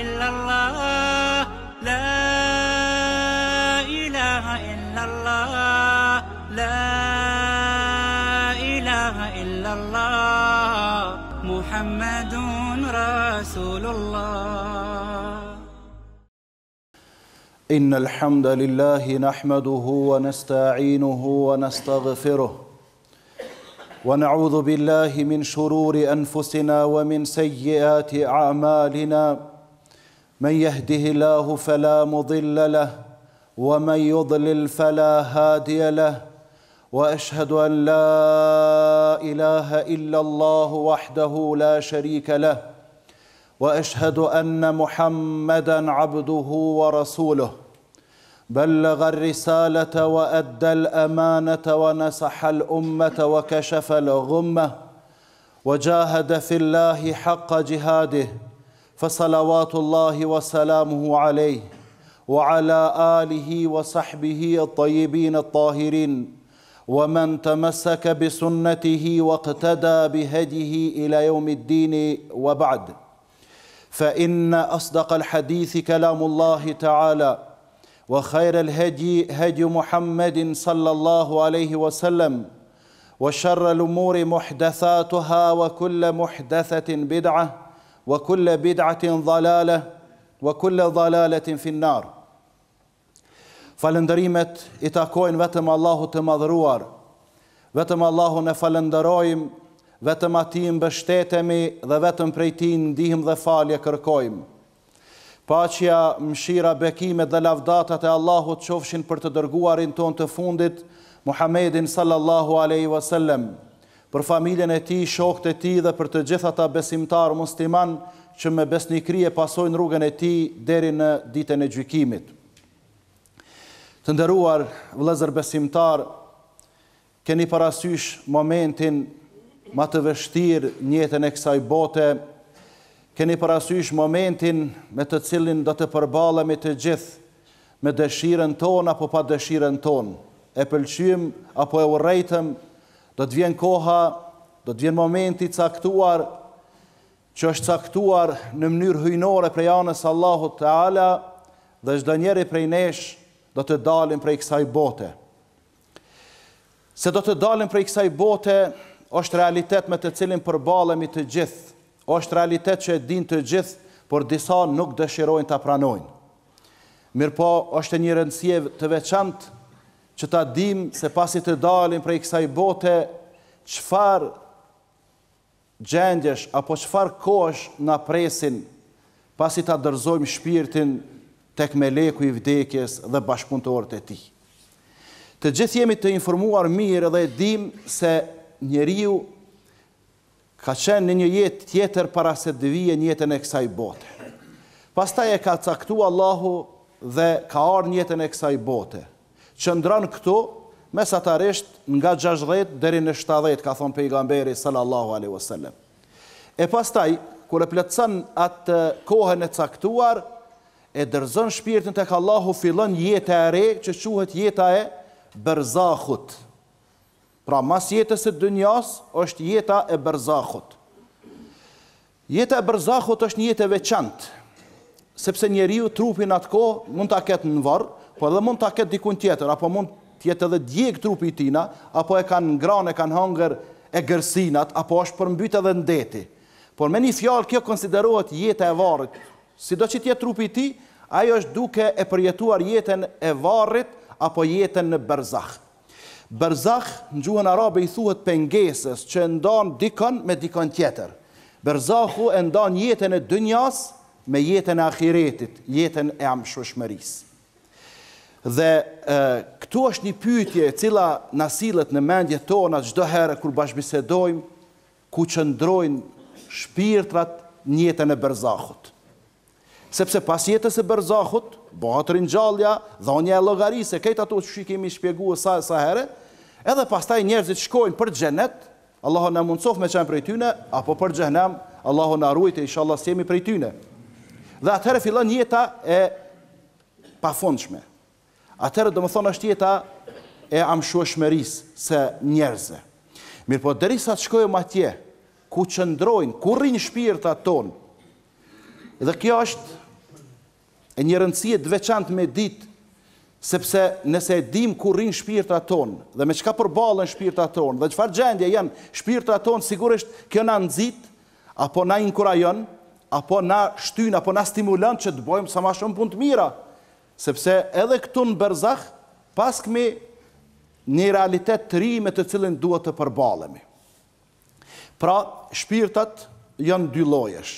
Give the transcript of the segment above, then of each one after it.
إلا الله لا إله إلا الله لا إله إلا الله محمد رسول الله إن الحمد لله نحمده ونستعينه ونستغفره ونعوذ بالله من شرور أنفسنا ومن سيئات أعمالنا من يهده الله فلا مضل له ومن يضلل فلا هادي له واشهد ان لا اله الا الله وحده لا شريك له واشهد ان محمدا عبده ورسوله بلغ الرساله وادى الامانه ونصح الامه وكشف الغمه وجاهد في الله حق جهاده فصلوات الله وسلامه عليه وعلى اله وصحبه الطيبين الطاهرين ومن تمسك بسنته واقتدى بهديه الى يوم الدين وبعد فان اصدق الحديث كلام الله تعالى وخير الهدي هدي محمد صلى الله عليه وسلم وشر الامور محدثاتها وكل محدثه بدعه wa kull bid'atin dhalalah wa kull dhalalatin fi an-nar falendrimet i takojn vetem Allahut të madhruar vetem Allahun e falenderojm vetem ati mbështetemi dhe vetem prej tij ndihm dhe falje kërkojm Paqja, mshira, bekimet dhe lavdatat e Allahut qofshin për të dërguarin ton të fundit, Muhammedin sallallahu aleyhi wasallem, për familjen e ti, shokët e ti dhe për të gjitha ta besimtar musliman që me besni e pasojnë rrugën e ti deri në ditën e gjykimit. Të ndëruar vlezër besimtar, keni parasysh momentin ma të vështir njëtën e kësaj bote, keni parasysh momentin me të cilin do të përbalemi të gjithë me dëshiren ton apo pa dëshiren ton, e pëlqyëm apo e urejtëm do të vjen koha, do të vjen momenti caktuar që është caktuar në mënyrë hyjnore prej anës Allahut Teala dhe çdo njeri prej nesh do të dalim prej kësaj bote. Se do të dalim prej kësaj bote është realitet me të cilin përballemi të gjithë. Është realitet që e din të gjithë, por disa nuk dëshirojnë ta pranojnë. Mirpo, është një rëndësie të veçantë që ta dim se pasi të dalim prej kësaj bote qëfar gjendjesh apo qëfar kosh në presin pasi ta dërzojmë shpirtin tek me leku i vdekjes dhe bashkëpuntorët e ti. Të gjithë jemi të informuar mirë dhe dim se njeriu ka qenë në një jetë tjetër para se dëvijen jetën e kësaj bote. Pastaj e ka caktua Allahu dhe ka arë njetën e kësaj bote që ndranë këto, mesatarisht nga 60 dheri në 70, ka thonë pejgamberi sallallahu wasallam. E pas taj, kër e pletësën atë kohën e caktuar, e dërzën shpirtin të Allahu filën jetë e re, që quhet jetë e bërzahut. Pra mas jetës e dënjas, është jetë e bërzahut. Jetë e bërzahut është një jetë e veçantë, sepse njeriu trupin atë kohë mund të aketë në varë, po edhe mund të aket dikun tjetër, apo mund tjetë edhe djeg trupi tina, apo e kanë ngranë, e kanë hangër e gërsinat, apo është përmbyt edhe ndeti. Por me një fjalë kjo konsiderohet jetë e varët, si do që tjetë trupi ti, ajo është duke e përjetuar jetën e varët, apo jetën në bërzah. Bërzah, në gjuhën arabe i thuhet pengesës, që ndonë dikon me dikon tjetër. e ndonë jetën e dënjasë me jetën e ahiretit, jetën e amshushmërisë. Dhe këtu është një pyjtje cila nësilët në mendje tona gjdo herë kër bashbisedojmë, ku qëndrojnë shpirtrat njëtën e bërzahut. Sepse pas jetës e bërzahut, bëhatë rinjallja, dhonja e logarise, kejtë ato që shikimi shpjegu e sa e sa herë, edhe pas taj njerëzit shkojnë për gjenet, Allahu në mundësof me qenë për i tyne, apo për gjenem, Allahu në arrujt e isha Allah së jemi për i tyne. Dhe atëherë fillon jeta e pafondshme, Atërë dhe më thonë është jeta e amshua shmeris se njerëze. Mirë po, dheri sa të shkojmë atje, ku qëndrojnë, ku rinjë shpirët atë tonë, dhe kjo është e një rëndësie të veçantë me ditë, sepse nëse e dim ku rinjë shpirët atë tonë, dhe me qka përbalën shpirët atë tonë, dhe qëfar gjendje janë shpirët atë tonë, sigurisht kjo në nëzit, apo në inkurajon, apo na shtyn, apo na stimulant që të bojmë sa ma shumë punë të mira, sepse edhe këtu në Berzakh pas kemi një realitet të ri me të cilin duhet të përballemi. Pra, shpirtat janë dy llojesh.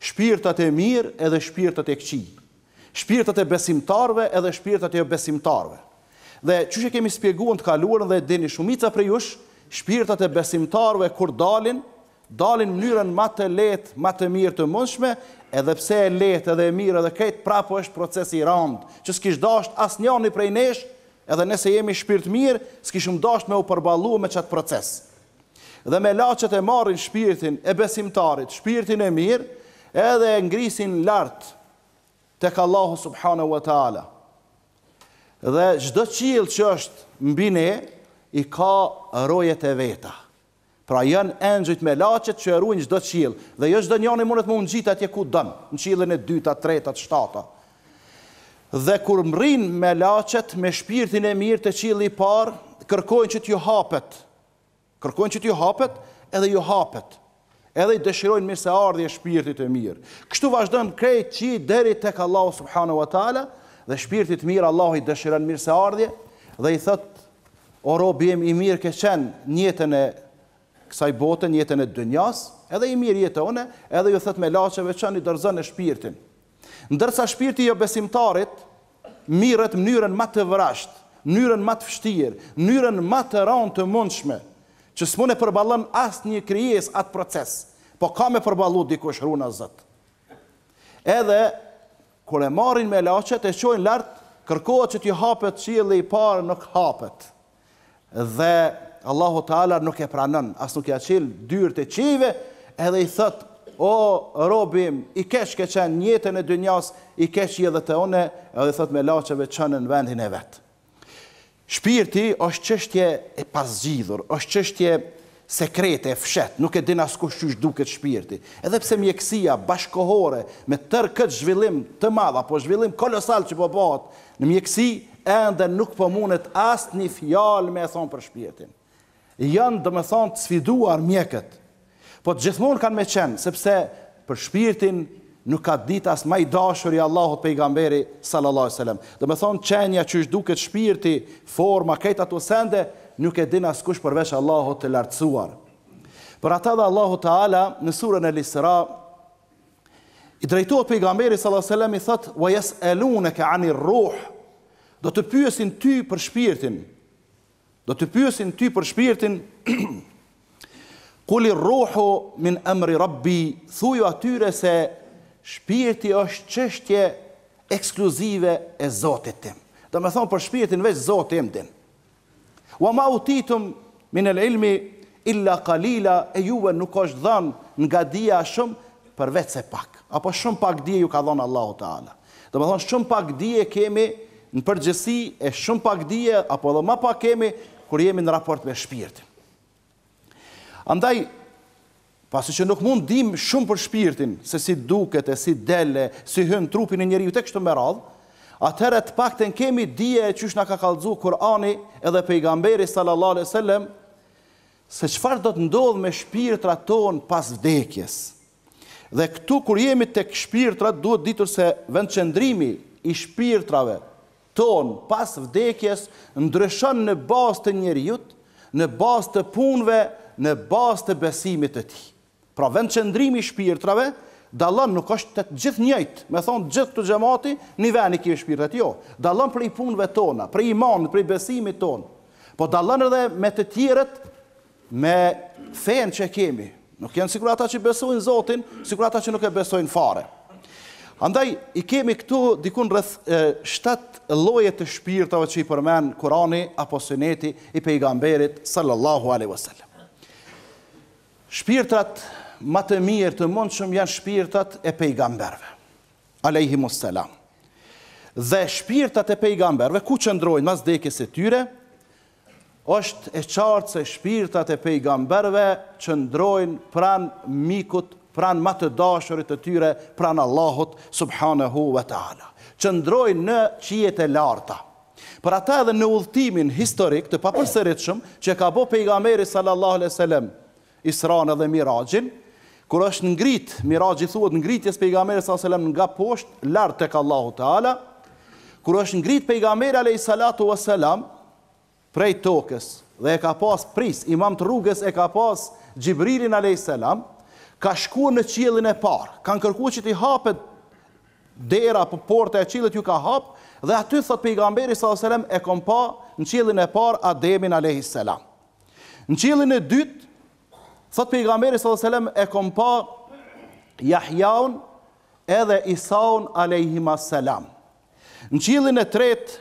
Shpirtat e mirë edhe shpirtat e këqij. Shpirtat e besimtarve edhe shpirtat e jo besimtarve. Dhe çuçi kemi shpjeguar të kaluarën dhe dini shumica për jush, shpirtat e besimtarve kur dalin, dalin në mënyrën më të lehtë, më të mirë të mundshme edhe pse e lehtë edhe e mirë edhe këtë prapo është procesi i randë, që s'kish dasht asë njani prej nesh, edhe nëse jemi shpirt mirë, s'kishëm dasht me u përbalu me qatë proces. Dhe me lachet e marrin shpirtin e besimtarit, shpirtin e mirë, edhe e ngrisin lartë të ka Allahu subhanahu wa ta'ala. Dhe gjdo qilë që është mbine, i ka rojet e veta. Pra janë engjëjt me laçet që eruin çdo qiell dhe jo çdo njëri mundet më ungjit atje ku don, në qiellin e dytë, tretë, shtatë. Dhe kur mrin me laçet me shpirtin e mirë të qielli i parë, kërkojnë që t'ju hapet. Kërkojnë që t'ju hapet, edhe ju hapet. Edhe i dëshirojnë mirë se ardhje shpirtit të mirë. Kështu vazhdon krejt qi deri tek Allahu subhanahu wa taala dhe shpirtit mirë Allahu i dëshiron mirë se ardhje dhe i thot O robi i mirë ke qenë njëtën e kësaj botën jetën e dënjas, edhe i mirë jetë one, edhe ju thët me laqeve që një dërzën e shpirtin. Ndërsa shpirti jo besimtarit, mirët mënyrën ma të vrasht, mënyrën ma të fështirë, mënyrën ma të ranë të mundshme, që s'mune përbalën asë një kryes atë proces, po ka me përbalu diko shruna zëtë. Edhe, kër e marin me lachet, e qojnë lartë, kërkohet që t'i hapet qili i parë nuk hapet. Dhe, Allahu Teala nuk e pranon, as nuk ia çel dyert e çive, edhe i thot, o robim, i kesh që çan jetën e dynjas, i kesh edhe të one, edhe thot me laçeve çan në vendin e vet. Shpirti është çështje e pazgjidhur, është çështje sekrete e fshet, nuk e din askush çu duket shpirti. Edhe pse mjekësia bashkohore me tër kët zhvillim të madh apo zhvillim kolosal që po bëhet në mjekësi ende nuk po mundet asnjë fjalë me thon për shpirtin janë dhe me thonë të sfiduar mjekët, po të gjithmonë kanë me qenë, sepse për shpirtin nuk ka dit asë maj dashur i Allahot pejgamberi sallallahu sallam. Dhe me thonë qenja që është duket shpirti, forma, kajta të sende, nuk e din asë kush përveç Allahot të lartësuar. Për ata dhe Allahot të ala, në surën e lisëra, i drejtuat pejgamberi sallallahu sallam i thotë, vajes elune ka ani rruh, do të pyesin ty për shpirtin, Do të pyesin ty për shpirtin. Kulli ruhu min emri rabbi, thuju atyre se shpirti është qështje ekskluzive e zotit tim. Do me thonë për shpirtin veç Zoti im din. Wa ma utitum min el ilmi illa kalila e juve nuk është dhanë nga dia shumë për se pak. Apo shumë pak dhja ju ka dhonë Allahu Ta'ala. Do me thonë shumë pak dhja kemi në përgjësi e shumë pak dhja apo dhe ma pak kemi kur jemi në raport me shpirtin. Andaj, pasi që nuk mund dim shumë për shpirtin, se si duket e si dele, si hën trupin e njeri ju të kështë më radhë, atëherë të pak të nkemi dje e qysh nga ka kalzu Kurani edhe pejgamberi sallallahu sallam, se qëfar do të ndodhë me shpirtra ton pas vdekjes. Dhe këtu kur jemi të këshpirtra, duhet ditur se vendë qëndrimi i shpirtrave, tonë pas vdekjes ndryshon në bazë të njerëzit, në bazë të punëve, në bazë të besimit të tij. Pra vend qëndrimi i shpirtrave dallon nuk është të gjithë njëjtë, me thonë gjithë të gjemati, një veni kje shpirtet, jo, dallon për i punëve tona, për i manë, për i besimit tonë, po dallon edhe me të tjiret, me fenë që kemi, nuk janë sikur ata që besojnë Zotin, sikur ata që nuk e besojnë fare. Andaj, i kemi këtu dikun rrëth 7 loje të shpirtave që i përmenë Kurani apo Suneti i pejgamberit sallallahu aleyhi wasallam. Shpirtat më të mirë të mund shumë janë shpirtat e pejgamberve, aleyhi musselam. Dhe shpirtat e pejgamberve, ku qëndrojnë mas dekes e tyre, është e qartë se shpirtat e pejgamberve qëndrojnë pran mikut pran më të dashërit të tyre, pran Allahot subhanahu wa ta'ala. Qëndrojnë në qijet e larta. Për ata edhe në udhtimin historik të papërsëritshëm që ka bo pejgamberi sallallahu alaihi wasallam Isra'n dhe Mirajin, kur është ngrit, Miraji thuhet ngritjes pejgamberit sallallahu alaihi wasallam nga poshtë lart tek Allahu Teala, kur është ngrit pejgamberi alayhi salatu salam prej tokës dhe e ka pas pris imam të rrugës e ka pas Xhibrilin alaihi salam, ka shku në qilin e parë, kanë kërku që ti hapet dera për porte e qilit ju ka hap, dhe aty thot për i gamberi s.a.s. e kom pa në qilin e parë Ademin a.s. Në qilin e dytë, thot për i gamberi s.a.s. e kom pa Jahjaun edhe Isaun a.s. Në qilin e tretë,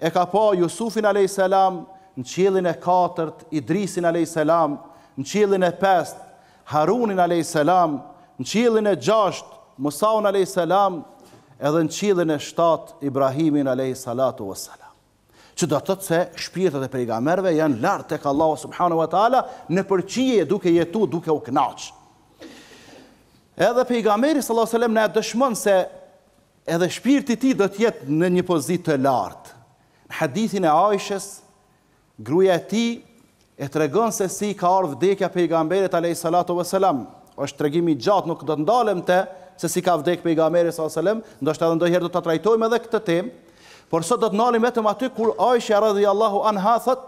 e ka pa Jusufin a.s. Në qilin e katërt, Idrisin a.s. Në qilin e pestë, Harunin a.s. në qilin e gjasht, Musaun a.s. edhe në qilin e shtat, Ibrahimin a.s. që do të të se shpirtet e pejgamerve janë lartë të ka Allah subhanu wa ta'ala në përqije duke jetu, duke u knaqë. Edhe pejgameri s.a.s. në e dëshmon se edhe shpirti ti do të jetë në një pozitë të lartë. Në hadithin e ajshës, gruja ti, e të regon se si ka arë vdekja pejgamberit a lejtë salatu vë selam, është të regimi gjatë, nuk do të ndalem te, se si ka vdek pejgamberit a lejtë salatu vë selam, ndo edhe ndoherë do të trajtojmë edhe këtë tem, por sot do të ndalem vetëm aty, kur ojshë e radhi Allahu anha, thët,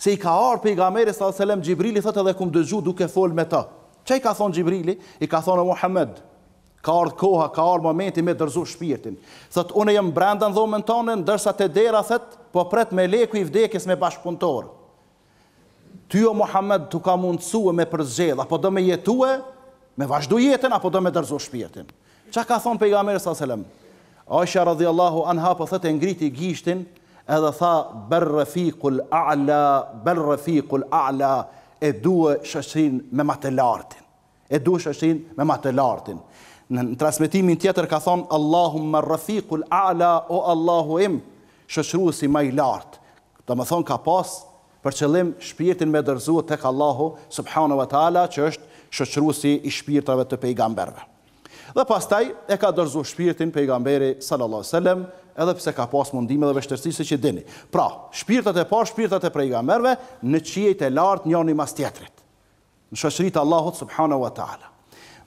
se i ka arë pejgamberit a lejtë salatu vë selam, Gjibrili thët edhe kumë dëgju duke fol me ta. Që i ka thonë Gjibrili? I ka thonë Muhammed, ka ardhë koha, ka ardhë momenti me dërzu shpirtin. Thëtë, unë e brenda brendan dhomën tonën, dërsa të dera, thëtë, po pret me leku i vdekis me bashkëpuntorë ty o Muhammed të ka mundësue me përzgjedh, apo do me jetue, me vazhdu jetën, apo do me dërzu shpjetin. Qa ka thonë pejgamerës a selëm? Osha radhjallahu anha për po thëtë e ngriti gjishtin, edhe tha, berre fikul a'la, berre fikul a'la, e duë shëshin me matelartin. E duë shëshin me matelartin. Në transmitimin tjetër ka thonë, Allahum me rëfikul a'la, o Allahu im, shëshru si maj lartë. Të më thonë ka pasë, për qëllim shpirtin me dërzu të Allahu subhanu vë tala, që është shëqërusi i shpirtave të pejgamberve. Dhe pastaj e ka dërzu shpirtin pejgamberi sallallahu sallem, edhe pse ka pas mundime dhe vështërsi se që dini. Pra, shpirtat e parë, shpirtat e pejgamberve në qiejt e lartë njëri një mas tjetrit. Në shoqëritë e Allahut subhanahu wa taala.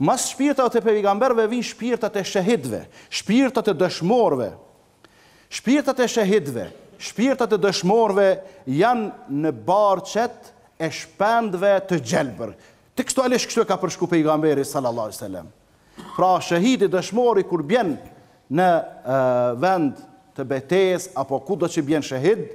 Mas shpirtat e pejgamberve vinë shpirtat e shëhidve, shpirtat e dëshmorëve. Shpirtat e shahidve, shpirtat e dëshmorve janë në barqet e shpendve të gjelbër. Të kështu alesh kështu e ka përshku gamberi sallallahu alaihi sallam. Pra shahidi dëshmori kur bjen në vend të betes, apo ku do që bjen shahid,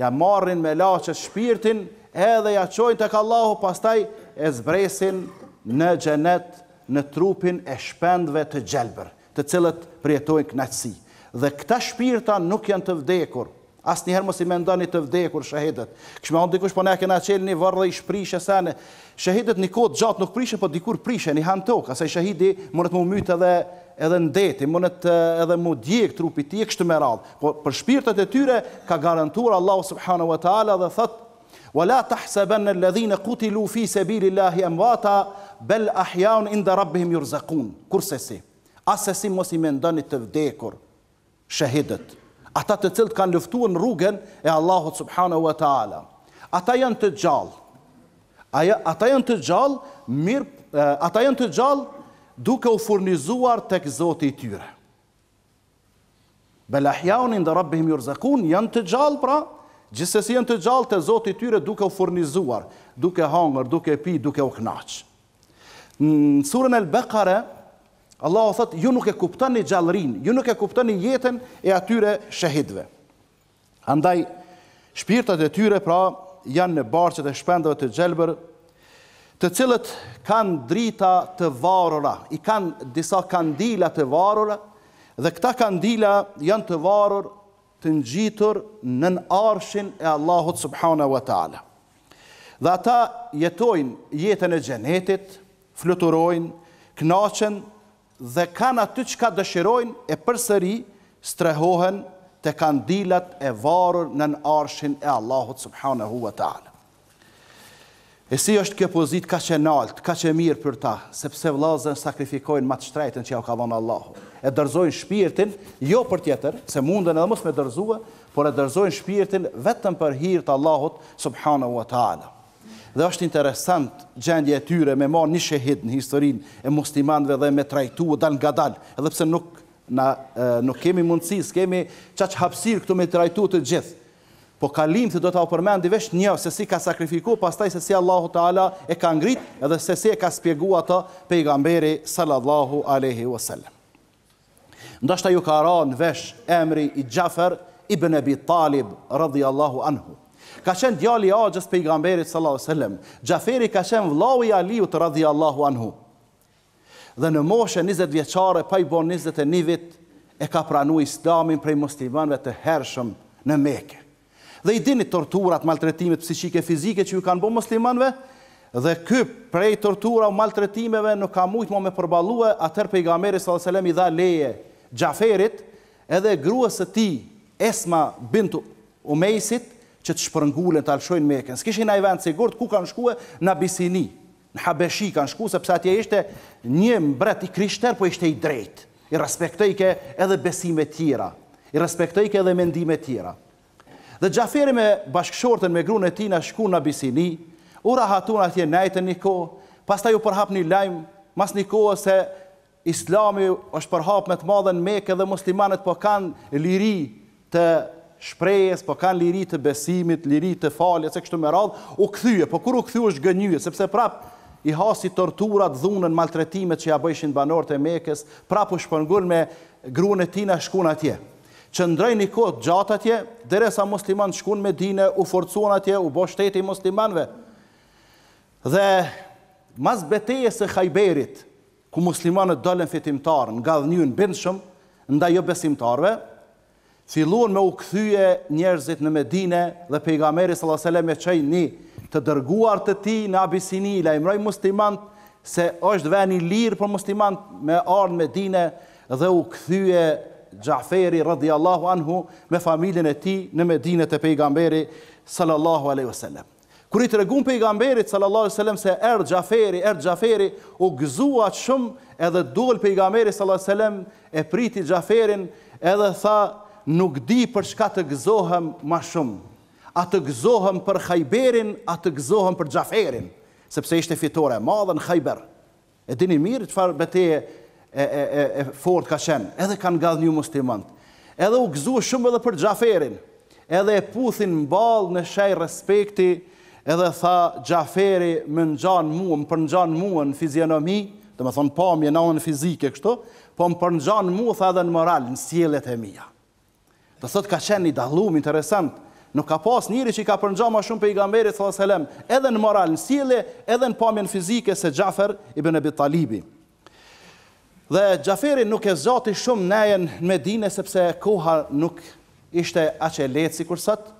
ja marrin me laqet shpirtin, edhe ja qojnë të kallahu pastaj e zbresin në gjenet në trupin e shpendve të gjelbër, të cilët prietojnë knatësi. Dhe këta shpirta nuk janë të vdekur, Asë njëherë mos i me ndoni të vdekur shahidët. Këshme onë dikush po ne kena qelë një vërë dhe i shprishë sene. Shahidët një kodë gjatë nuk prishën, po dikur prishën, një hanë tokë. asaj shahidi mënët mu mytë edhe në deti, mënët edhe mu djekë trupi ti e kështë me radhë. Po për shpirtët e tyre ka garantur Allah subhanu wa ta'ala dhe thëtë Wa la tahseben në ledhine kuti lufi se bili inda rabbihim jurzakun. Kurse si? Asë mos i me ndoni të vdekur shahidët ata të cilët kanë luftuar në rrugën e Allahut subhanahu wa taala. Ata janë të gjallë. ata janë të gjallë, mirë, ata janë të gjallë duke u furnizuar tek Zoti i tyre. Belahjaun inda rabbihim yurzaqun janë të gjallë pra, gjithsesi janë të gjallë te Zoti i tyre duke u furnizuar, duke hangër, duke pi, duke u knaqë. Në surën e Beqare, Allah o thëtë, ju nuk e kuptën një gjallërinë, ju nuk e kuptën një jetën e atyre shëhidve. Andaj, shpirtat e tyre, pra, janë në barqet e shpendëve të gjelbër, të cilët kanë drita të varura, i kanë disa kandila të varura, dhe këta kandila janë të varur të ngjitur nën arshin e Allahut Subhanahu wa Ta'ala. Dhe ata jetojnë jetën e gjenetit, fluturojnë, kënaqen dhe kanë aty që ka dëshirojnë e përsëri strehohen të kanë dilat e varur në në arshin e Allahut subhanahu wa ta'ala. E si është kjo pozit ka që nalt, ka që mirë për ta, sepse vlazën sakrifikojnë matë shtrejten që ja u ka dhonë Allahu. E dërzojnë shpirtin, jo për tjetër, se mundën edhe mësë me dërzua, por e dërzojnë shpirtin vetëm për hirtë Allahut subhanahu wa ta'ala dhe është interesant gjendje e tyre me ma një shëhit në historinë e muslimanve dhe me trajtu o dalë nga dalë, edhe pse nuk, na, nuk kemi mundësi, s'kemi qaq hapsirë këtu me trajtu të gjithë. Po kalim të do të apërmen dhe vesh një, se si ka sakrifiku, pas taj se si Allahu Teala e ka ngrit, edhe se si e ka spjegu ato pejgamberi sallallahu aleyhi wasallam. Ndështë ta ju ka ra në vesh emri i Gjafer, ibn Ebi Talib, rëdhi Allahu anhu. Ka qenë djali a gjësë pejgamberit sallallahu sallam. Gjaferi ka qenë vlau i Aliut të radhi Allahu anhu. Dhe në moshe 20 vjeqare, pa i bon 21 vit, e ka pranu islamin prej muslimanve të hershëm në meke. Dhe i dini torturat, maltretimit, psichike, fizike që ju kanë bo muslimanve, dhe këp prej tortura u maltretimeve nuk ka mujtë mo me përbalue, atër pejgamberit sallallahu sallam i dha leje gjaferit, edhe gruës e ti, Esma bintu u që të shpërngullin të alëshojnë meken. Së kishin ajë vend sigur të ku kanë shkuë në Abisini, në Habeshi kanë shkuë, sepse atje ishte një mbret i krishter, po ishte i drejt, i respektojke edhe besime tjera, i respektojke edhe mendime tjera. Dhe gjaferi me bashkëshorten me grunë e ti në shku në Abisini, u hatun atje najtë një kohë, pas ta ju përhap një lajmë, mas një kohë se islami është përhap me të madhen meke dhe muslimanet po kanë liri të shprejes, po kanë liri të besimit, liri të falje, se kështu me radhë, u këthyje, po kur u këthyje është gënyje, sepse prap i hasi torturat, dhunën, maltretimet që ja bëjshin banor të mekes, prap u shpëngur me grune tina shkun atje. Që ndrej një kodë gjatë atje, dhere sa musliman shkun me dine, u forcun atje, u bo shteti muslimanve. Dhe mas beteje se hajberit, ku muslimanët dëllën fitimtarë, nga dhënyën bëndshëm, nda jo besimtarëve, filluan me u këthyje njerëzit në Medine dhe pejgamberi s.a.s. me qëj një të dërguar të ti në Abisini, la imroj muslimant se është veni lirë për muslimant me ardhë Medine dhe u këthyje Gjaferi radhjallahu anhu me familjen e ti në Medine të pejgameri sallallahu aleyhi Kër i të regun pejgamberit sallallahu aleyhi se erë Gjaferi, erë Gjaferi, u gëzua shumë edhe dul pejgamberi sallallahu aleyhi e priti Gjaferin edhe tha nuk di për shka të gëzohëm ma shumë. A të gëzohëm për hajberin, a të gëzohëm për gjaferin, sepse ishte fitore, ma në hajber. E dini mirë që farë bete e fort ka qenë, edhe kanë gadhë një muslimant. Edhe u gëzu shumë edhe për gjaferin, edhe e puthin mbalë në shaj respekti, edhe tha gjaferi më në gjanë muën, për në gjanë muën në fizionomi, të më thonë po, pamje në onë fizike kështu, po më për në gjanë muë tha edhe në moral, në sielet e mija. Do thot ka qenë një dallum interesant. Nuk ka pas njëri që i ka përngjaj ma shumë pejgamberit sallallahu gamberit, edhe në moral, në sjellje, edhe në pamjen fizike se Xhafer ibn Abi Talibi. Dhe Xhaferi nuk e zati shumë nejen në Medinë sepse koha nuk ishte aq e lehtë sikur sot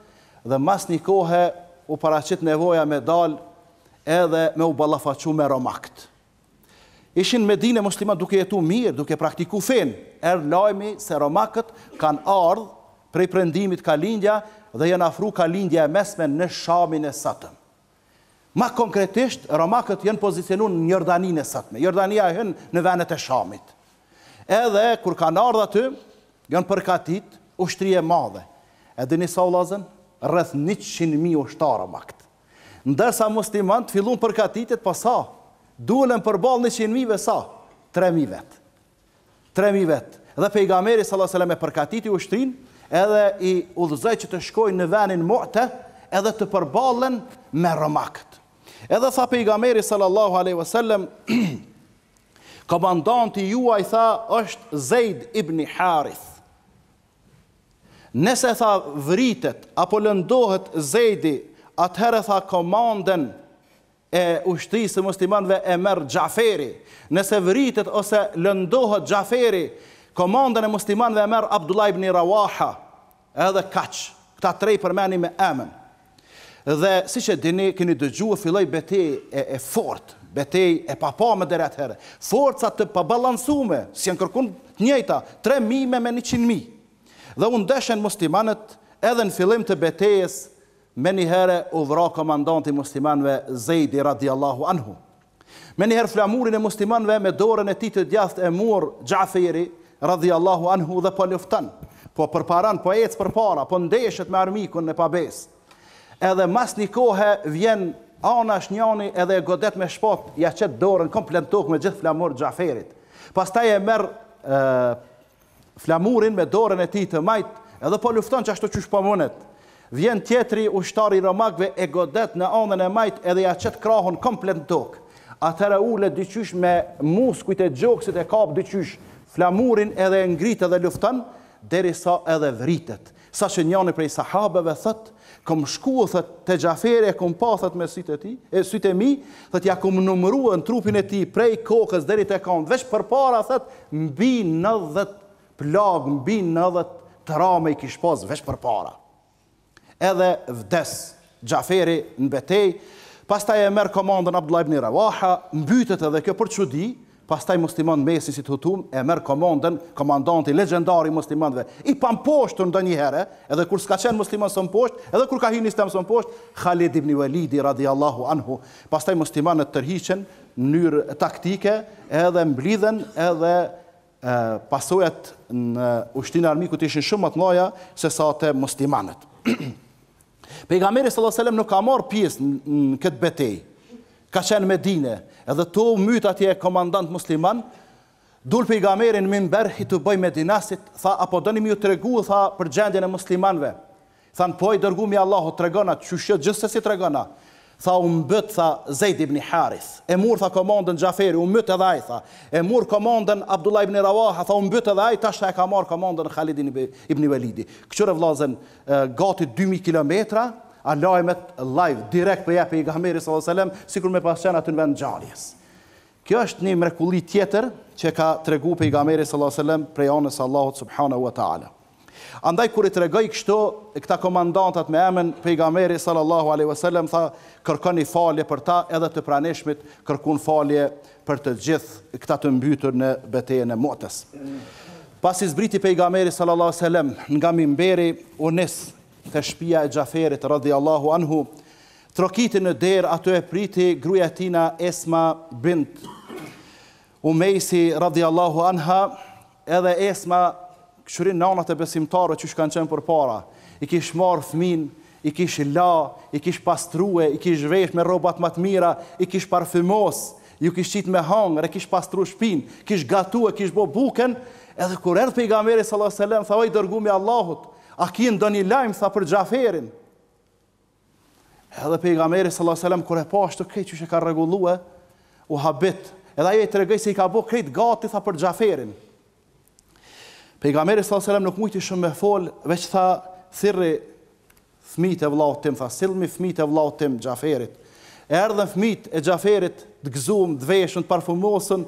dhe mas një kohë u paraqit nevoja me dal edhe me u ballafaqu me Romakt. Ishin Medinë musliman duke jetu mirë, duke praktiku fenë, Er lajmi se Romakët kanë ardhur prej prendimit ka lindja dhe janë afru ka lindja e mesme në shamin e satëm. Ma konkretisht, romakët janë pozicionun në njërdanin e satëme. Njërdania e hënë në venet e shamit. Edhe, kur ka në ardhë aty, janë përkatit ushtri e madhe. E dini sa u lazën? Rëth 100.000 ushtarë romakët. Ndërsa muslimant të fillun përkatitit, pa sa? Duhlen për 100.000 ve sa? 3.000 vetë. 3.000 vetë. Dhe pejgameri, sallatë sallam, e përkatiti ushtrinë, edhe i udhëzaj që të shkojnë në venin muëte, edhe të përbalen me rëmakët. Edhe tha pejgameri sallallahu aleyhi wasallam, komandanti juaj tha është Zejd ibn Harith. Nese tha vritet, apo lëndohet Zejdi, atëherë tha komanden e ushtrisë muslimanve e merë Gjaferi. Nese vritet ose lëndohet Gjaferi, komandën e muslimanëve e merë Abdullah ibn Rawaha, edhe kach, këta trej përmeni me emën. Dhe si që dini, keni dëgjuar filloi filloj bete e fort, bete e papa me dhe ratë herë, të pabalansume, si janë kërkun të njëjta, tre mime me një qinë mi. Dhe unë deshen muslimanët edhe në fillim të betejes, me një herë u vra komandanti muslimanve Zejdi radiallahu anhu. Me një herë flamurin e muslimanve me dorën e ti të djathë e murë Gjafiri, radhi Allahu anhu dhe po lufton, po përparan, po ecë për para, po ndeshët me armikun në pabes. Edhe mas një kohë vjen ana shnjani edhe e godet me shpot, ja qëtë dorën, kom plentuk me gjithë flamur gjaferit. Pas ta e merë flamurin me dorën e ti të majtë, edhe po lufton që ashtu qysh shpomunet. Vjen tjetëri ushtari romakve e godet në anën e majtë edhe ja qëtë krahën, kom plentuk. Atëra ule dyqysh me muskujt e gjoksit e kap dyqysh, flamurin edhe ngritë edhe luftën, deri sa edhe vritet. Sa që njani prej sahabeve thët, kom shku, thët, të gjaferi e kom pa, thët, me sytë ti, e sytë e mi, thët, ja kom numru në trupin e ti prej kokës deri të kanë, vesh për para, thët, mbi në dhe plag, mbi në dhe të rame i kishpaz, vesh për para. Edhe vdes, gjaferi në betej, pas ta e merë komandën Abdullah ibn Ravaha, mbytet edhe kjo për që pastaj musliman mesin si të hutum, e merë komandën, komandanti legendari muslimanve, i pan të në një herë, edhe kur s'ka qenë musliman së në poshtë, edhe kur ka hi një stemë së në poshtë, Khalid ibn Walidi radiallahu anhu, pastaj muslimanët tërhiqen, njërë taktike, edhe mblidhen, edhe pasojat në ushtinë armiku të ishin shumë të noja, se sa të muslimanët. Pejgamberi sallallahu alajhi wasallam nuk ka marr pjesë në këtë betejë ka qenë Medine, edhe to mytë atje komandant musliman, dul për i gamerin më berhi të bëj Medinasit, tha, apo dënim ju të regu, tha, për gjendjen e muslimanve. Than, po i dërgu mi Allahu të regona, që shëtë gjithë se si të regona. Tha, u mbët, tha, Zejt ibn Harith, e mur, tha, komandën Gjaferi, u mbët edhe aj, tha, e mur komandën Abdullah ibn Rawaha, tha, u mbët edhe aj, tashtë e ka marë komandën Khalid ibn Velidi. Këqërë vlazen, gati 2000 kilometra, a lajmet live, direkt për jepi i gahmeri s.a.s. si kur me qenë aty në vend gjarjes. Kjo është një mrekulli tjetër që ka të regu për i gahmeri s.a.s. prej anës Allahot subhanahu wa ta'ala. Andaj kur i të regoj kështu, këta komandantat me emën për i gahmeri s.a.s. tha kërkoni falje për ta edhe të praneshmit kërkun falje për të gjithë këta të mbytur në beteje në motës. Pas i zbriti pejgamberi sallallahu alaihi nga mimberi u të shpia e Gjaferit, Allahu anhu, trokitin në derë ato e priti gruja tina Esma Bint. Umejsi, Allahu anha, edhe Esma, këshurin nanat e besimtarë që shkanë qenë për para, i kish marë fmin, i kish la, i kish pastruhe, i kish vesh me robat matë mira, i kish parfymos, ju kishë qitë me hangër, i kish pastru shpin, kish gatu e kish bo buken, edhe kur erdhë pejgamberi sallallahu alaihi wasallam thaoi dërgumi Allahut, A ki në do një lajmë, tha për Gjaferin. Edhe pejgamberi, sallallahu alaihi sallam, kër e pa ashtu kej që që ka regulluë, u habit. Edhe aje i të regëj se i ka bo krejt gati, tha për Gjaferin. Pejgamberi, sallallahu alaihi sallam, nuk mujti shumë me fol, veç tha, thirri, thmit e vlautim, tha, silmi thmit e vlautim Gjaferit. Erdhen thmit e Gjaferit, të gëzum, të veshën, të parfumosën,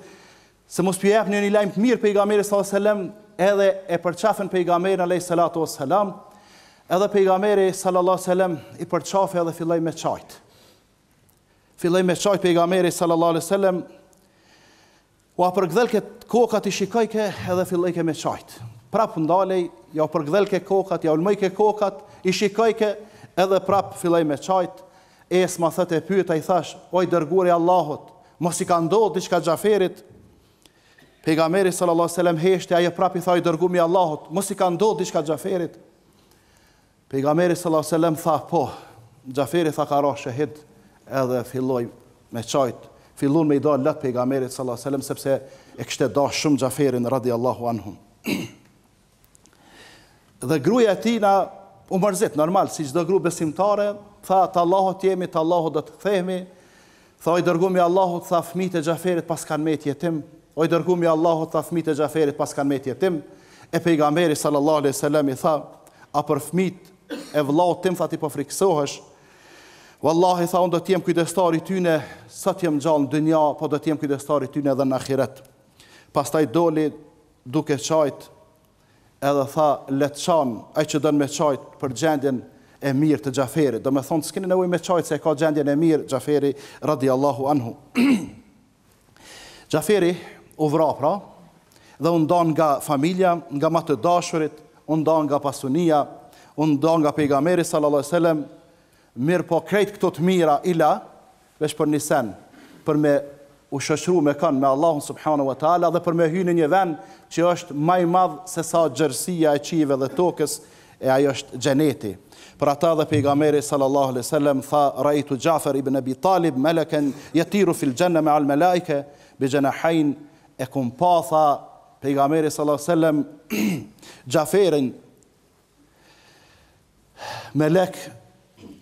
se mos pjep një një lajmë të mirë, pejgamberi, sallallahu sallam, edhe e përqafën pejgamerin alej salatu o selam, edhe pejgamerin sallallahu selam i përqafë edhe filloj me qajtë. Filloj me qajtë pejgamerin sallallahu selam, u apërgdhelke kokat i shikojke edhe filloj ke me qajtë. Pra ndalej, ja apërgdhelke kokat, ja ulmëjke kokat, i shikojke edhe prap filloj me qajtë, e së thët e pyta i thash, oj dërguri Allahot, mos i ka ndodhë diçka gjaferit, Pejgamberi sallallahu alajhi wasallam heshte ajo prapë i tha i dërguami Allahut, mos i ka ndodhur diçka Xhaferit. Pejgamberi sallallahu alajhi wasallam tha, po, Xhaferi tha ka rrah shahid edhe filloi me çajt, fillon me i dal lat pejgamberit sallallahu alajhi wasallam sepse e kishte dashur shumë Xhaferin radhiyallahu anhu. dhe gruaja e tij na u mërzit normal si çdo grua besimtare, tha të Allahut jemi, të Allahut do të kthehemi. Tha i dërguami Allahut, tha fëmijët e Xhaferit pas kanë me jetim, O i dërgumi Allahu të thafmit e gjaferit pas kanë me tjetim, e pejgamberi sallallahu aleyhi sallam i tha, a për thmit e vlau tim, tha ti po friksohesh, Wallahi tha, unë do t'jem kujdestari t'yne, sa t'jem gjallë në dënja, po do t'jem kujdestari t'yne edhe në akiret. Pas taj doli duke qajt, edhe tha, letë qanë, aj që dënë me qajt për gjendjen e mirë të gjaferi. Do me thonë, s'kini në me qajt se ka gjendjen e mirë, gjaferi, radiallahu anhu. Gjaferi, u vra pra, dhe u ndon nga familja, nga matë të dashurit, u ndon nga pasunia, u ndon nga pejgameri sallallahu alaihi wasallam, mirë po krejt këto të mira ila veç për nisen, për me u shëshru me kan me Allahun subhanu wa taala dhe për me hyrë në një vend që është më i madh se sa xhersia e qive dhe tokës e ajo është xheneti. Për ata dhe pejgamberi sallallahu alaihi wasallam tha raitu Jafer ibn Abi Talib malakan yatiru fil janna ma'al malaika bi janahain e kum pa tha pejgamberi sallallahu alajhi wasallam Jaferin melek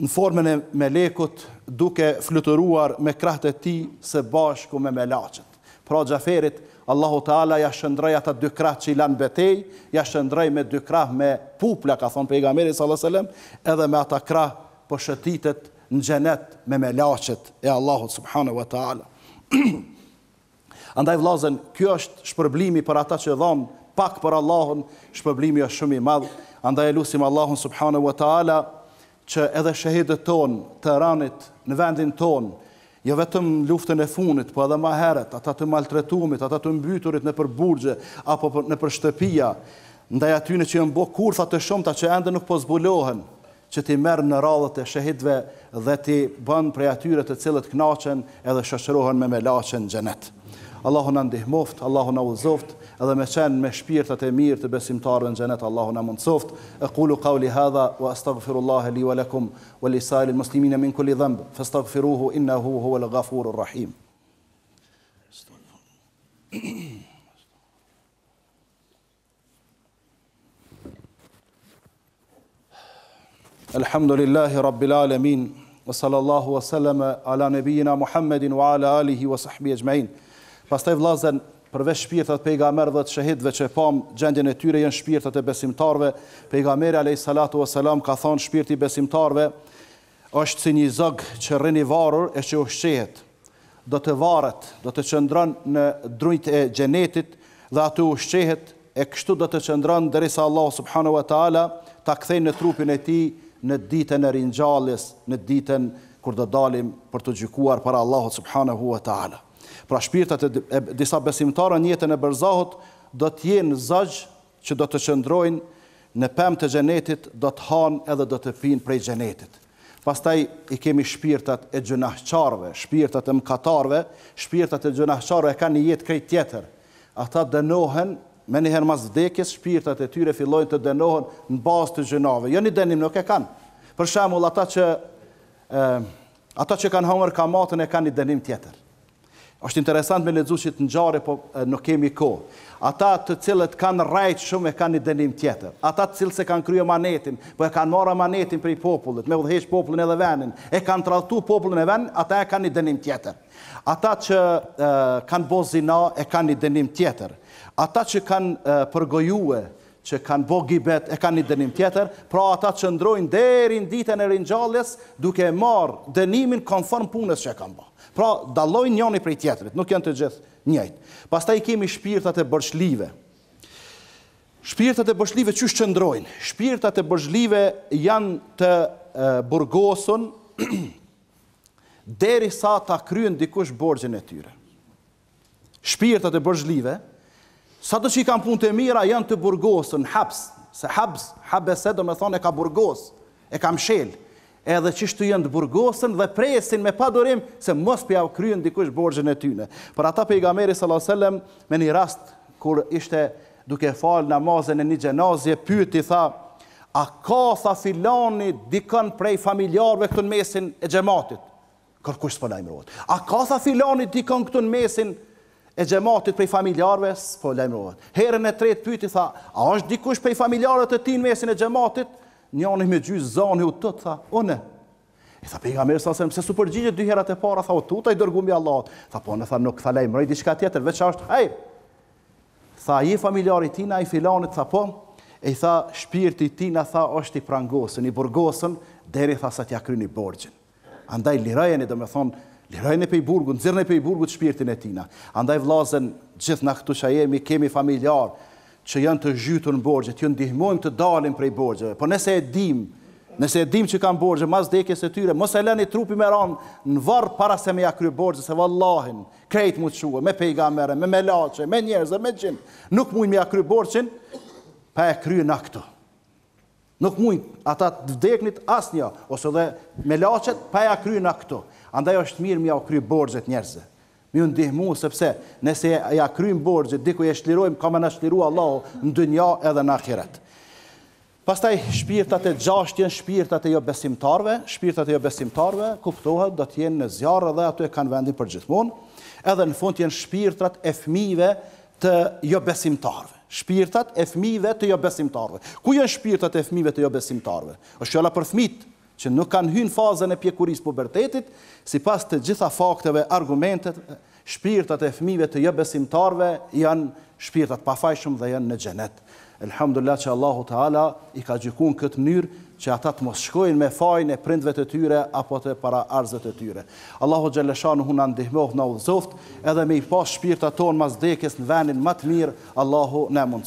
në formën e melekut duke fluturuar me krahët e tij së bashku me melaçët. Pra Jaferit Allahu Teala ja shndroi ata dy krahë që i lan betej, ja shndroi me dy krahë me pupla ka thon pejgamberi sallallahu alajhi wasallam edhe me ata krah po shëtitet në xhenet me melaçët e Allahut subhanahu wa taala. Andaj vlazen, kjo është shpërblimi për ata që dhamë pak për Allahun, shpërblimi është shumë i madhë. Andaj e lusim Allahun subhanu wa ta'ala që edhe shahidët tonë të ranit në vendin tonë, jo vetëm luftën e funit, po edhe ma heret, ata të maltretumit, ata të mbyturit në përburgje, apo në për shtëpia, ndaj aty që jënë bo kurfa të shumëta që endë nuk po zbulohen, që ti merë në radhët e shahidve dhe ti bënë prej atyre të cilët knaqen edhe shashërohen me melachen gjenetë. Allahu na ndihmoft, Allahu na uzoft, edhe me qenë me shpirtat e mirë të besimtarëve në xhenet, Allahu na mundsoft. Aqulu qawli hadha wa astaghfirullaha li wa lakum wa li sa'il muslimin min kulli dhanb, fastaghfiruhu innahu huwal ghafurur rahim. Alhamdulillahi rabbil alamin. وصلى الله وسلم على نبينا محمد وعلى اله وصحبه اجمعين Pastaj vlazen përveç shpirtat e pejgamberëve dhe të shahidëve që e pam gjendjen e tyre janë shpirtat e besimtarëve. Pejgamberi alayhi salatu vesselam ka thonë shpirti besimtarëve është si një zog që rënë i varur e që ushqehet. Do të varet, do të çndron në drujt e xhenetit dhe aty ushqehet e kështu do të çndron derisa Allah subhanahu wa taala ta kthejë në trupin e tij në ditën e ringjalljes, në ditën kur do dalim për të gjykuar para Allahut subhanahu wa taala. Pra shpirtat e disa besimtara në jetën e bërzahot do të jenë zëgjë që do të qëndrojnë në pëm të gjenetit, do të hanë edhe do të pinë prej gjenetit. Pastaj i kemi shpirtat e gjënahqarve, shpirtat e mkatarve, shpirtat e gjënahqarve e ka një jetë krejt tjetër. Ata dënohen, me njëherë mas vdekjes, shpirtat e tyre fillojnë të dënohen në bazë të gjënave. Jo një dënim nuk e kanë. Për shemull, ata që kanë hangër kamatën e kanë një dënim tjetër është interesant me lezu që të nxarë, po nuk kemi ko. Ata të cilët kanë rajtë shumë e kanë një denim tjetër. Ata të cilët se kanë kryo manetin, po e kanë marë manetin për i popullet, me udhëhesh popullin edhe venin, e kanë traltu popullin e venin, ata e kanë një denim tjetër. Ata që kanë bo zina, e kanë një denim tjetër. Ata që kanë përgojue, që kanë bo gibet, e kanë një denim tjetër, pra ata që ndrojnë derin ditën e rinjallës, duke marë denimin konform punës që e kanë bërë. Pra, dallojnë njëni prej i tjetërit, nuk janë të gjithë njëjtë. Pas i kemi shpirtat e bërshlive. Shpirtat e bërshlive që shqëndrojnë? Shpirtat e bërshlive janë të burgosun, deri sa ta kryen dikush borgjën e tyre. Shpirtat e bërshlive, sa do që i kam punë të mira, janë të burgosun, haps, se haps, hap do e thonë, e ka burgos, e ka mshelë edhe që shtu jënë të burgosën dhe presin me padurim se mos pja u kryen dikush borgjën e tyne. Për ata gameri s.a.s. me një rast kur ishte duke falë namazën e një gjenazje, pyti tha, a ka tha filani dikën prej familjarve këtën në mesin e gjematit? Kërkush s'po lajmërot. A ka tha filani dikën këtën në mesin e gjematit prej familjarve? S'po lajmërot. Herën e tretë pyti tha, a është dikush prej familjarve të ti në mesin e gjematit? i me gjysë zani u tëtë, të tha, une. I tha, pejga mërë sa sem, se su përgjigje dy herat e para, tha, o tu ta i dërgu mi Allah. Tha, po, në tha, nuk tha lejmë, rejdi shka tjetër, veç ashtë, hej. Tha, je familjarit tina, i filanit, tha, po, e i tha, shpirti tina, tha, është i prangosën, i burgosën, deri, tha, sa t'ja kryni borgjën. Andaj, lirajeni, do me thonë, Lirojnë pe i burgu, nëzirën e burgu të shpirtin e tina. Andaj vlazen, gjithë në këtu shajemi, kemi familjarë, që janë të zhytur në borgje, të ndihmojmë të dalim prej borgjeve. Po nëse e dim, nëse e dim që kanë borgje, mas dekes e tyre, mos e leni trupi me ranë në varë para se me jakry borgje, se vallahin, krejt mu të shua, me pejga mere, me melache, me njerëzë, me gjinë, nuk mujnë me jakry borgje, pa e kry në këto. Nuk mujnë ata të vdeknit asnja, ose dhe melachet, pa e jakry në këto. Andaj është mirë me jakry borgje njerëzë. Mi ndihmu sepse nëse ja krymë borgjët, diku e shlirojmë, ka me në shliru Allah, në dënja edhe në akiret. Pastaj shpirtat e gjashtjen, shpirtat e jo besimtarve, shpirtat e jo besimtarve, kuptohet, do t'jenë në zjarë dhe ato e kanë vendin për gjithmonë, edhe në fund t'jenë shpirtat e fmive të jo besimtarve. Shpirtat e fmive të jo besimtarve. Ku jenë shpirtat e fmive të jo besimtarve? është që për fmitë, që nuk kanë hynë fazën e pjekurisë pubertetit, si pas të gjitha fakteve, argumentet, shpirtat e fmive të jë jo besimtarve janë shpirtat pafajshëm dhe janë në gjenet. Elhamdullat që Allahu Teala i ka gjykun këtë mënyrë që ata të mos shkojnë me fajnë e prindve të tyre apo të para arzët të tyre. Allahu Gjeleshanu hunan andihmoh në uzoft edhe me i pas shpirtat tonë mas dekes në venin më të mirë, Allahu ne mund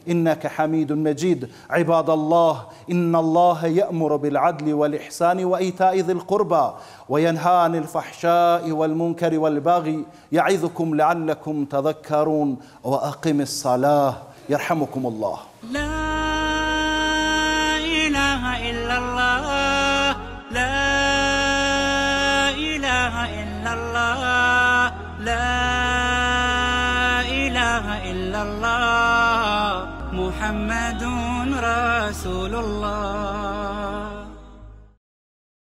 إنك حميد مجيد عباد الله إن الله يأمر بالعدل والإحسان وإيتاء ذي القربى وينهى عن الفحشاء والمنكر والبغي يعظكم لعلكم تذكرون وأقم الصلاة يرحمكم الله لا إله إلا الله لا إله إلا الله لا إله إلا الله محمد رسول الله